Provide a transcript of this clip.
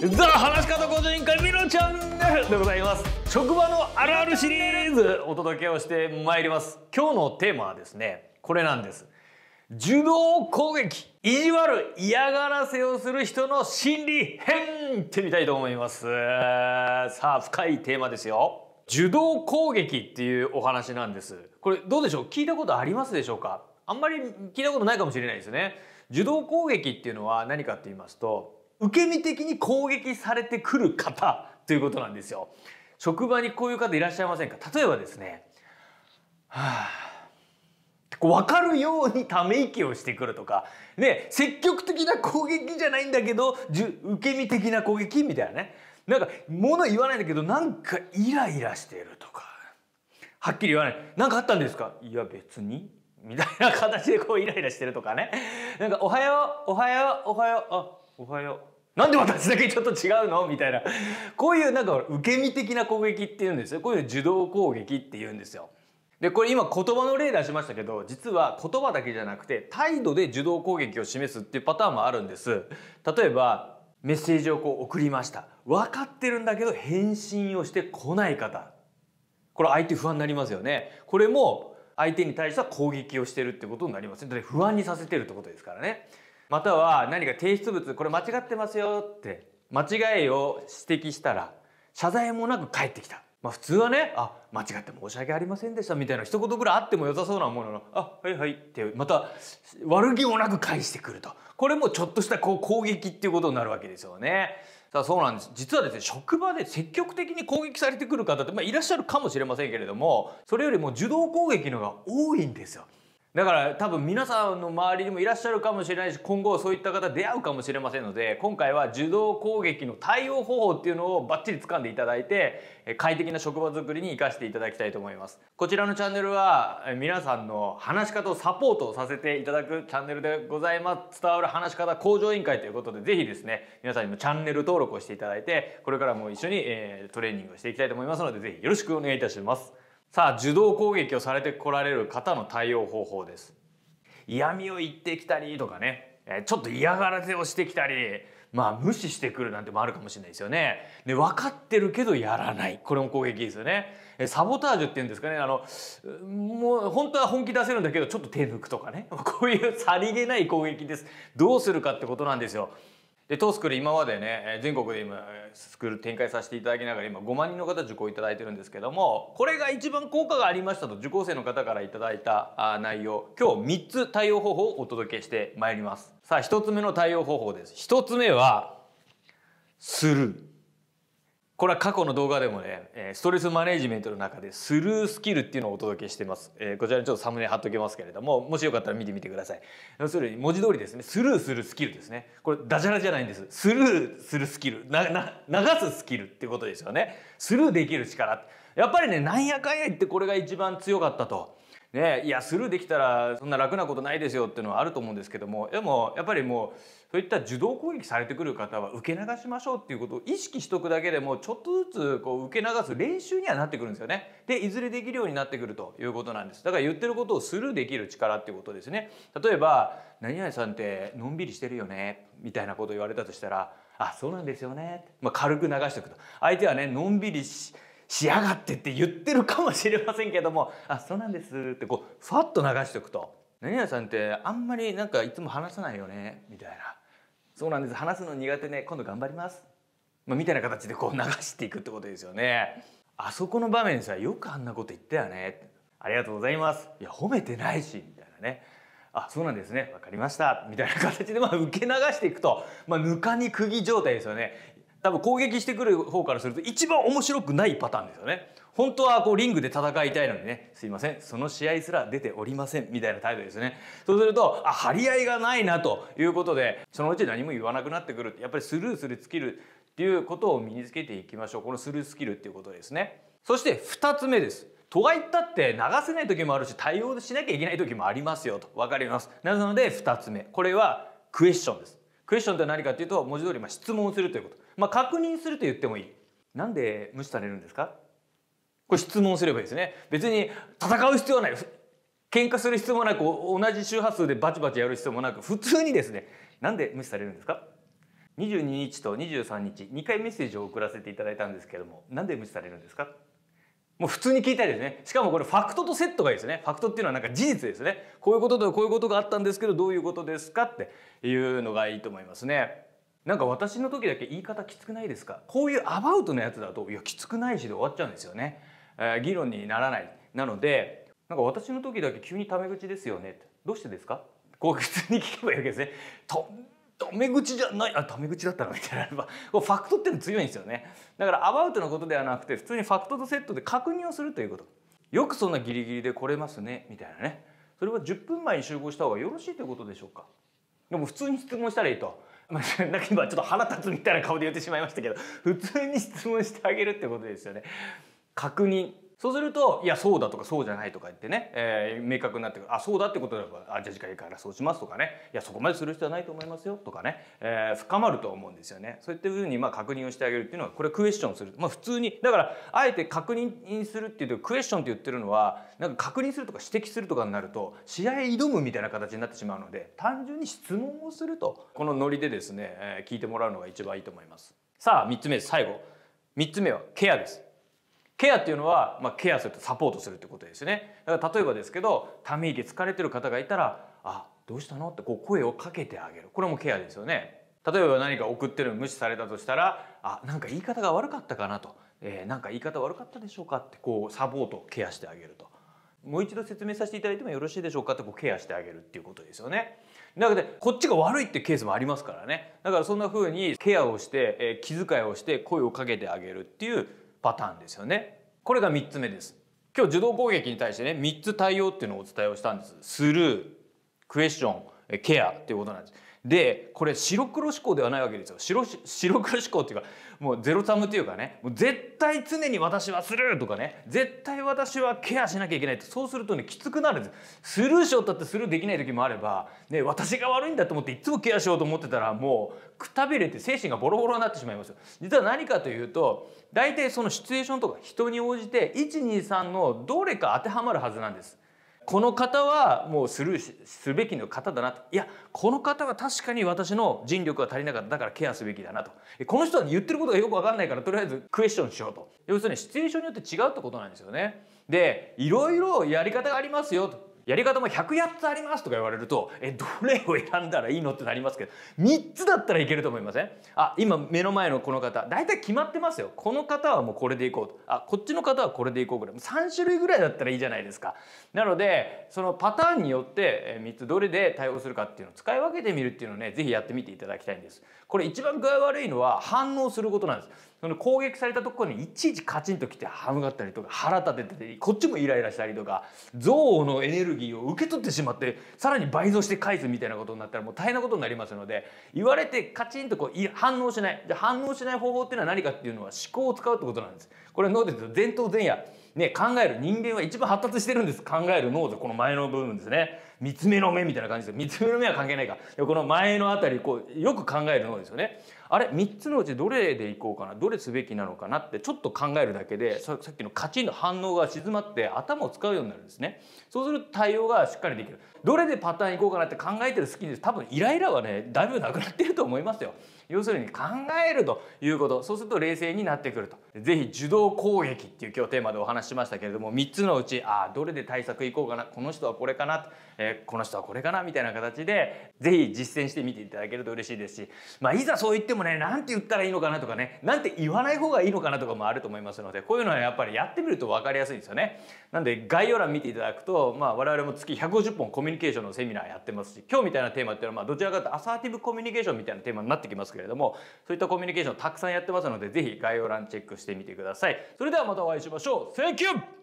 ザ・話し方講人会みのチャンネルでございます職場のあるあるシリーズお届けをしてまいります今日のテーマはですねこれなんです受動攻撃意地悪嫌がらせをする人の心理編ってみたいと思いますさあ深いテーマですよ受動攻撃っていうお話なんですこれどうでしょう聞いたことありますでしょうかあんまり聞いたことないかもしれないですね受動攻撃っていうのは何かって言いますと受け身的に攻撃されてくる方ということなんですよ。職場にこういう方いらっしゃいませんか例えばですね、はあ分かるようにため息をしてくるとか、ね、積極的な攻撃じゃないんだけど受け身的な攻撃みたいなねなんか物言わないんだけどなんかイライラしてるとかはっきり言わない「何かあったんですか?」「いや別に」みたいな形でこうイライラしてるとかねなんか「おはようおはようおはようあおはよう。なんで私だけちょっと違うのみたいな。こういうなんか受け身的な攻撃っていうんですよ。こういう受動攻撃っていうんですよ。で、これ今言葉の例出しましたけど、実は言葉だけじゃなくて、態度で受動攻撃を示すっていうパターンもあるんです。例えば、メッセージをこう送りました。分かってるんだけど返信をしてこない方。これ相手不安になりますよね。これも相手に対しては攻撃をしてるってことになりますね。不安にさせてるってことですからね。または何か提出物これ間違ってますよって間違いを指摘したら謝罪もなく返ってきた。まあ、普通はね「あ間違って申し訳ありませんでした」みたいな一言ぐらいあっても良さそうなものの「あはいはい」ってまた悪気もなく返してくるとこれもちょっとしたこう攻撃っていうことになるわけですよね。さあそうなんです実はですね職場で積極的に攻撃されてくる方って、まあ、いらっしゃるかもしれませんけれどもそれよりも受動攻撃のが多いんですよ。だから多分皆さんの周りにもいらっしゃるかもしれないし今後そういった方出会うかもしれませんので今回は受動攻撃の対応方法っていうのをバッチリ掴んでいただいて快適な職場づくりに生かしていただきたいと思いますこちらのチャンネルは皆さんの話し方をサポートさせていただくチャンネルでございます伝わる話し方向上委員会ということで是非ですね皆さんにもチャンネル登録をしていただいてこれからも一緒に、えトレーニングをしていきたいと思いますので是非よろしくお願いいたしますさあ受動攻撃をされてこられる方の対応方法です嫌味を言ってきたりとかねちょっと嫌がらせをしてきたりまあ無視してくるなんてもあるかもしれないですよね。で分かってるけどやらないこれも攻撃ですよね。サボタージュっていうんですかねあのもう本当は本気出せるんだけどちょっと手抜くとかね こういうさりげない攻撃ですどうするかってことなんですよ。でースクール今までね全国で今スクール展開させていただきながら今5万人の方受講いただいてるんですけどもこれが一番効果がありましたと受講生の方からいただいた内容今日3つ対応方法をお届けしてまいりますさあ1つ目の対応方法です1つ目はスルーこれは過去の動画でもねストレスマネジメントの中でスルースキルっていうのをお届けしてます、えこちらにちょっとサムネ貼っときますけれどももしよかったら見てみてください要するに文字通りですねスルーするスキルですねこれダジャラじゃないんですスルーするスキル流すスキルってことですよねスルーできる力やっぱりねなんやかんや言ってこれが一番強かったとね、いやスルーできたらそんな楽なことないですよっていうのはあると思うんですけどもでもやっぱりもうそういった受動攻撃されてくる方は受け流しましょうっていうことを意識しとくだけでもちょっとずつこう受け流す練習にはなってくるんですよね。でいずれできるようになってくるということなんです。だから言ってることをスルーできる力っていうことですね。例えば「何々さんってのんびりしてるよね」みたいなこと言われたとしたら「あそうなんですよね」まあ、軽く流しておくと。相手はねのんびりししやがってって言ってるかもしれませんけども「あそうなんです」ってこうふわっと流しておくと「何々さんってあんまりなんかいつも話さないよね」みたいな。そうなんです話すの苦手ね今度頑張ります、まあ、みたいな形でこう流していくってことですよねあそこの場面さよくあんなこと言ったよねありがとうございますいや褒めてないしみたいなねあそうなんですね分かりましたみたいな形でまあ受け流していくと、まあ、ぬかに釘状態ですよね多分攻撃してくる方からすると一番面白くないパターンですよね。本当はこうリングで戦いたいのにね、すいません、その試合すら出ておりませんみたいな態度ですね。そうすると、あ、張り合いがないなということで、そのうち何も言わなくなってくる。やっぱりスルーするスキルっていうことを身につけていきましょう。このスルースキルっていうことですね。そして2つ目です。とはいったって流せない時もあるし、対応しなきゃいけない時もありますよと分かります。なので2つ目。これはクエスチョンです。クエスチョンって何かっていうと、文字通りま質問をするということ。まあ、確認すると言ってもいい。なんで無視されるんですかこれ質問すればいいですね。別に戦う必要はない。喧嘩する必要もなく、同じ周波数でバチバチやる必要もなく、普通にですね、なんで無視されるんですか22日と23日、2回メッセージを送らせていただいたんですけども、なんで無視されるんですかもう普通に聞いたいですね。しかもこれファクトとセットがいいですね。ファクトっていうのはなんか事実ですね。こういうこととこういうことがあったんですけど、どういうことですかっていうのがいいと思いますね。なんか私の時だけ言い方きつくないですかこういうアバウトのやつだといやきつくないしで終わっちゃうんですよね、えー、議論にならないなのでなんか私の時だけ急にタメ口ですよねどうしてですかこう普通に聞けばいいわけですねとタメ口じゃないあタメ口だったのみたいなこれファクトっての強いんですよねだからアバウトのことではなくて普通にファクトとセットで確認をするということよくそんなギリギリで来れますねみたいなねそれは10分前に集合した方がよろしいということでしょうかでも普通に質問したらいいとまあ、なんか今ちょっと腹立つみたいな顔で言ってしまいましたけど普通に質問してあげるってことですよね。確認そうするといやそうだとかそうじゃないとか言ってね、えー、明確になってくるあそうだってことばあじゃあ次回からそうしますとかねいやそこまでする必要はないと思いますよとかね、えー、深まると思うんですよねそういったふうにまあ確認をしてあげるっていうのはこれクエスチョンする、まあ、普通にだからあえて確認するっていうとクエスチョンって言ってるのはなんか確認するとか指摘するとかになると試合挑むみたいな形になってしまうので単純に質問をするとこのノリでですね、えー、聞いてもらうのが一番いいと思います。さあ3つ目最後3つ目はケアですケアっていうのは、まあ、ケアするとサポートするってことですよねだから例えばですけどため息疲れてる方がいたら「あどうしたの?」ってこう声をかけてあげるこれもケアですよね例えば何か送ってるの無視されたとしたら「あなんか言い方が悪かったかな」と「えー、なんか言い方悪かったでしょうか」ってこうサポートケアしてあげると。もう一度説明させていただいてもよろしいでしょうかってこうケアしてあげるっていうことですよね。なのでこっちが悪いってケースもありますからねだからそんな風にケアをして、えー、気遣いをして声をかけてあげるっていうパターンですよね。これが3つ目です。今日受動攻撃に対してね3つ対応っていうのをお伝えをしたんです。スルークエスチョンケアっていうことなんです。でこれ白黒思考ではないわけですよ白白黒思考っていうかもうゼロサムっていうかねもう絶対常に私はするとかね絶対私はケアしなきゃいけないってそうするとねきつくなるんですスルーしようったってスルーできない時もあれば、ね、私が悪いんだと思っていつもケアしようと思ってたらもうくたびれて精神がボロボロになってしまいますよ実は何かというと大体そのシチュエーションとか人に応じて123のどれか当てはまるはずなんです。この方はもうスルーすべきの方だなといやこの方は確かに私の尽力は足りなかっただからケアすべきだなとこの人は言ってることがよく分かんないからとりあえずクエスチョンしようと要するにシチュエーションによって違うってことなんですよね。でいろいろやり方がありますよとやり方も108つありますとか言われるとえどれを選んだらいいのってなりますけど3つだったらいけると思いませんあ今目の前のこの方大体決まってますよこの方はもうこれでいこうとあこっちの方はこれでいこうぐらい3種類ぐらいだったらいいじゃないですかなのでそのパターンによって3つどれで対応するかっていうのを使い分けてみるっていうのをねぜひやってみていただきたいんですこれ一番具合悪いのは反応することなんですその攻撃されたところにいちいちカチンと来て歯向かったりとか腹立ててこっちもイライラしたりとか憎悪のエネルギーギーを受け取ってしまってさらに倍増して返すみたいなことになったらもう大変なことになりますので言われてカチンとこう反応しないじゃ反応しない方法っていうのは何かっていうのは思考を使うってことなんです。これ脳です前頭前野ね、考える人間は一番発達してるんです考える脳でこの前の部分ですね三つ目の目みたいな感じです三つ目の目は関係ないかこの前のあたりこうよく考える脳ですよねあれ3つのうちどれでいこうかなどれすべきなのかなってちょっと考えるだけでさっきのカチンの反応が静まって頭を使うようになるんですねそうすると対応がしっかりできるどれでパターンいこうかなって考えてる好きで多分イライラはねだいぶなくなってると思いますよ要するに考えるということそうすると冷静になってくると是非受動攻撃っていう今日テーマでお話ししましたけれども3つのうちああどれで対策いこうかなこの人はこれかな、えー、この人はこれかなみたいな形で是非実践してみていただけると嬉しいですし、まあ、いざそう言ってもね何て言ったらいいのかなとかね何て言わない方がいいのかなとかもあると思いますのでこういうのはやっぱりやってみると分かりやすいんですよね。なんで概要欄見ていただくと、まあ、我々も月150本コミュニケーションのセミナーやってますし今日みたいなテーマっていうのはまあどちらかというとアサーティブコミュニケーションみたいなテーマになってきますけれどもそういったコミュニケーションたくさんやってますのでぜひ概要欄チェックしてみてくださいそれではまたお会いしましょう Thank you!